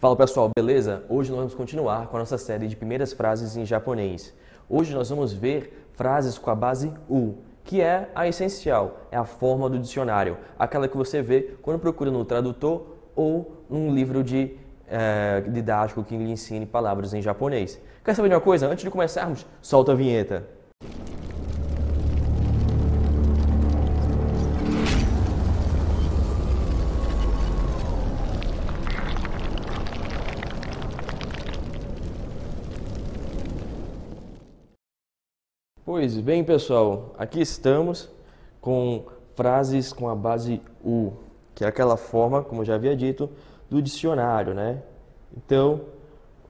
Fala pessoal, beleza? Hoje nós vamos continuar com a nossa série de primeiras frases em japonês. Hoje nós vamos ver frases com a base U, que é a essencial, é a forma do dicionário, aquela que você vê quando procura no tradutor ou num livro de é, didático que lhe ensine palavras em japonês. Quer saber de uma coisa? Antes de começarmos, solta a vinheta. Pois bem, pessoal, aqui estamos com frases com a base U, que é aquela forma, como eu já havia dito, do dicionário, né? Então,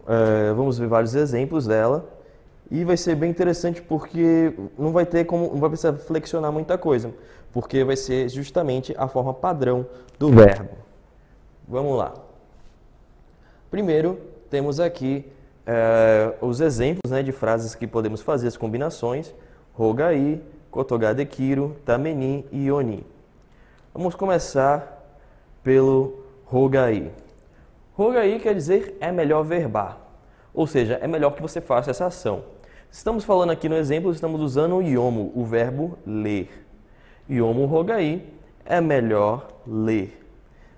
é, vamos ver vários exemplos dela e vai ser bem interessante porque não vai ter como, não vai precisar flexionar muita coisa, porque vai ser justamente a forma padrão do verbo. Vamos lá. Primeiro, temos aqui é, os exemplos né, de frases que podemos fazer, as combinações, Rogai, Kotogadekiro, Tameni e Oni. Vamos começar pelo Rogai. Rogai quer dizer é melhor verbar, ou seja, é melhor que você faça essa ação. Estamos falando aqui no exemplo, estamos usando o Yomo, o verbo ler. Yomo rogai é melhor ler.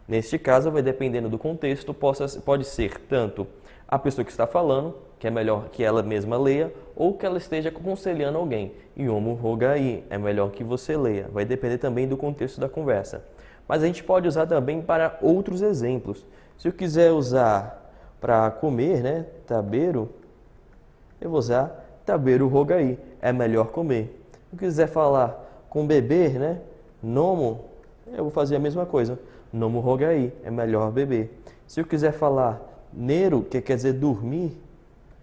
Neste caso, vai dependendo do contexto, pode ser tanto a pessoa que está falando, que é melhor que ela mesma leia, ou que ela esteja aconselhando alguém. Yomu rogai, é melhor que você leia. Vai depender também do contexto da conversa. Mas a gente pode usar também para outros exemplos. Se eu quiser usar para comer, né, tabeiro, eu vou usar tabeiro rogai, é melhor comer. Se eu quiser falar com beber, né, nomo, eu vou fazer a mesma coisa. Nomo rogai, é melhor beber. Se eu quiser falar Nero, que quer dizer dormir,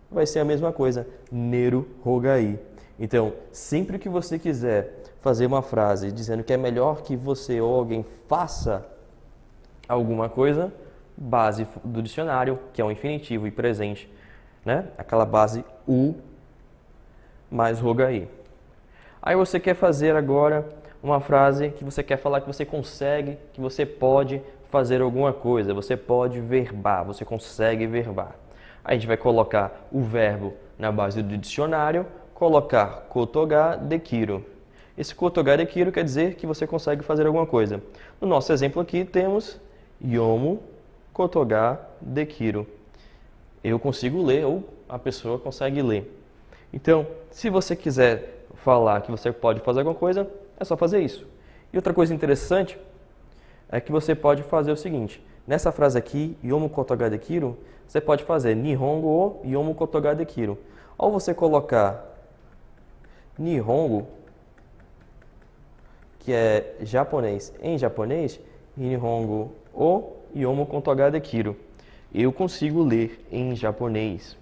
vai ser a mesma coisa. Nero rogai. Então, sempre que você quiser fazer uma frase dizendo que é melhor que você ou alguém faça alguma coisa, base do dicionário, que é o um infinitivo e presente, né? Aquela base u mais rogai. Aí você quer fazer agora uma frase que você quer falar que você consegue, que você pode, fazer alguma coisa, você pode verbar, você consegue verbar. A gente vai colocar o verbo na base do dicionário, colocar kotoga dekiru. Esse kotoga dekiru quer dizer que você consegue fazer alguma coisa. No nosso exemplo aqui temos yomu kotoga dekiru. Eu consigo ler ou a pessoa consegue ler. Então, se você quiser falar que você pode fazer alguma coisa, é só fazer isso. E outra coisa interessante é que você pode fazer o seguinte. Nessa frase aqui, Yomu Kotogade Kiro, você pode fazer Nihongo ou Yomu Kotogade Kiro. Ou você colocar Nihongo, que é japonês em japonês, Nihongo ou Yomu Kotogade Kiro. Eu consigo ler em japonês.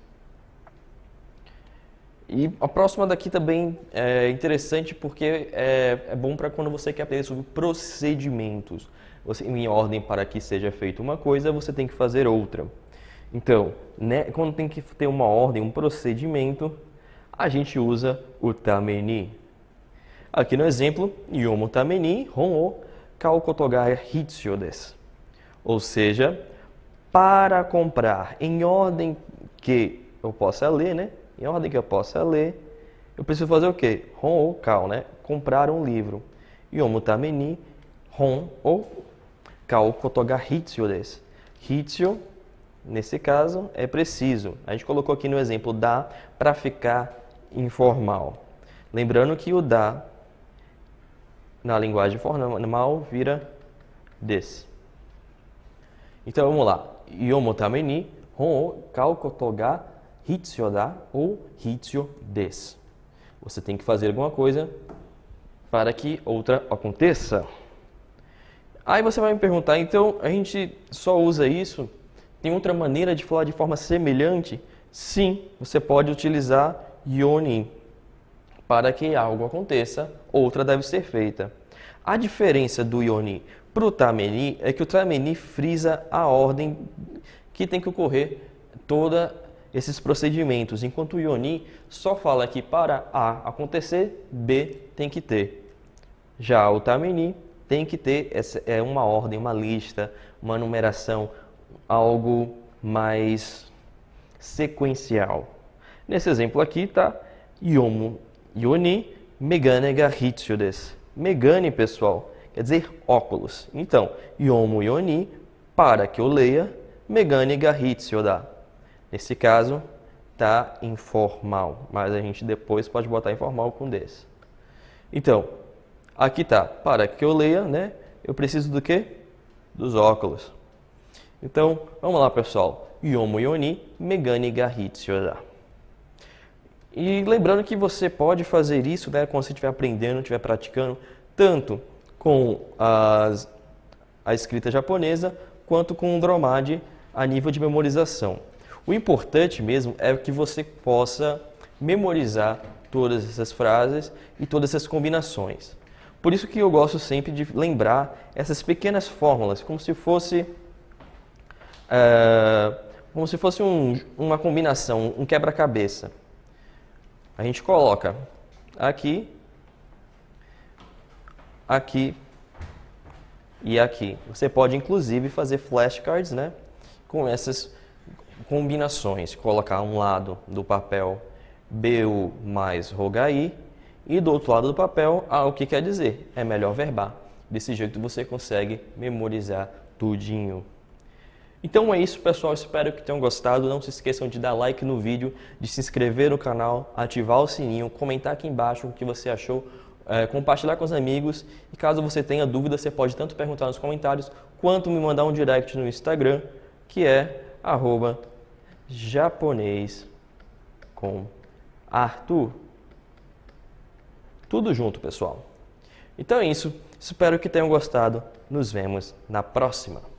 E a próxima daqui também é interessante porque é, é bom para quando você quer aprender sobre procedimentos você, em ordem para que seja feita uma coisa, você tem que fazer outra. Então, né, quando tem que ter uma ordem, um procedimento, a gente usa o tameni. Aqui no exemplo, yomo tameni hon'o kaokotogai hitsyo Ou seja, para comprar em ordem que eu possa ler, né? Em ordem que eu possa ler, eu preciso fazer o quê? Hon ou cal, né? Comprar um livro. Yomu tameni hon ou kao koto hitsyo desu. Hitsyo, nesse caso, é preciso. A gente colocou aqui no exemplo da para ficar informal. Lembrando que o da na linguagem formal vira desse. Então vamos lá. Yomotameni, ni hon kao koto ga hitsyo da ou hitsyo desu. Você tem que fazer alguma coisa para que outra aconteça. Aí você vai me perguntar, então a gente só usa isso? Tem outra maneira de falar de forma semelhante? Sim, você pode utilizar yonin Para que algo aconteça, outra deve ser feita. A diferença do yonin para o Tameni é que o Tameni frisa a ordem que tem que ocorrer todos esses procedimentos, enquanto o yonin só fala que para A acontecer, B tem que ter. Já o Tameni tem que ter essa, é, uma ordem, uma lista, uma numeração, algo mais sequencial. Nesse exemplo aqui está Yomu Yoni Megane Garritsudes. Megane, pessoal, quer dizer óculos. Então, Yomu Yoni, para que eu leia, Megane Garritsuda. Nesse caso, está informal, mas a gente depois pode botar informal com desse. Então, Aqui está, para que eu leia, né? Eu preciso do quê? Dos óculos. Então, vamos lá, pessoal. Yomo Yoni Megane Gahitsyoda. E lembrando que você pode fazer isso, né, quando você estiver aprendendo, estiver praticando, tanto com as, a escrita japonesa, quanto com o dromade a nível de memorização. O importante mesmo é que você possa memorizar todas essas frases e todas essas combinações. Por isso que eu gosto sempre de lembrar essas pequenas fórmulas, como se fosse eh, como se fosse um, uma combinação, um quebra-cabeça. A gente coloca aqui, aqui e aqui. Você pode inclusive fazer flashcards, né, com essas combinações, colocar um lado do papel BU mais rogai e do outro lado do papel, ah, o que quer dizer? É melhor verbar. Desse jeito você consegue memorizar tudinho. Então é isso, pessoal. Espero que tenham gostado. Não se esqueçam de dar like no vídeo, de se inscrever no canal, ativar o sininho, comentar aqui embaixo o que você achou, é, compartilhar com os amigos. E caso você tenha dúvida, você pode tanto perguntar nos comentários quanto me mandar um direct no Instagram, que é arroba japonês com Arthur. Tudo junto, pessoal. Então é isso. Espero que tenham gostado. Nos vemos na próxima.